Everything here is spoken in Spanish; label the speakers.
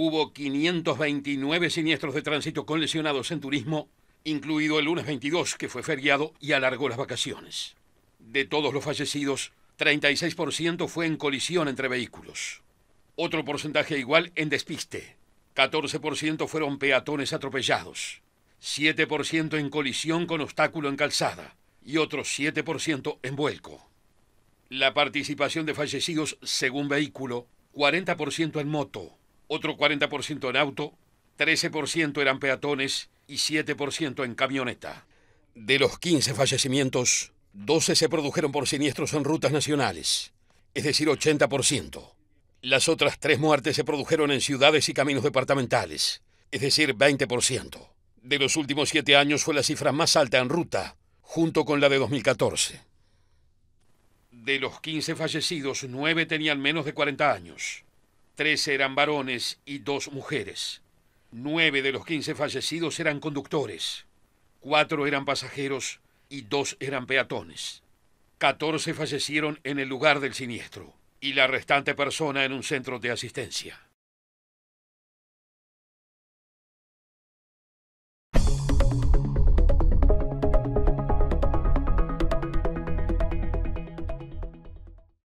Speaker 1: Hubo 529 siniestros de tránsito con lesionados en turismo, incluido el lunes 22, que fue feriado y alargó las vacaciones. De todos los fallecidos, 36% fue en colisión entre vehículos. Otro porcentaje igual en despiste. 14% fueron peatones atropellados. 7% en colisión con obstáculo en calzada y otro 7% en vuelco. La participación de fallecidos según vehículo, 40% en moto, otro 40% en auto, 13% eran peatones y 7% en camioneta. De los 15 fallecimientos, 12 se produjeron por siniestros en rutas nacionales, es decir, 80%. Las otras tres muertes se produjeron en ciudades y caminos departamentales, es decir, 20%. De los últimos 7 años fue la cifra más alta en ruta, junto con la de 2014. De los 15 fallecidos, 9 tenían menos de 40 años. Tres eran varones y dos mujeres. Nueve de los quince fallecidos eran conductores. Cuatro eran pasajeros y dos eran peatones. 14 fallecieron en el lugar del siniestro y la restante persona en un centro de asistencia.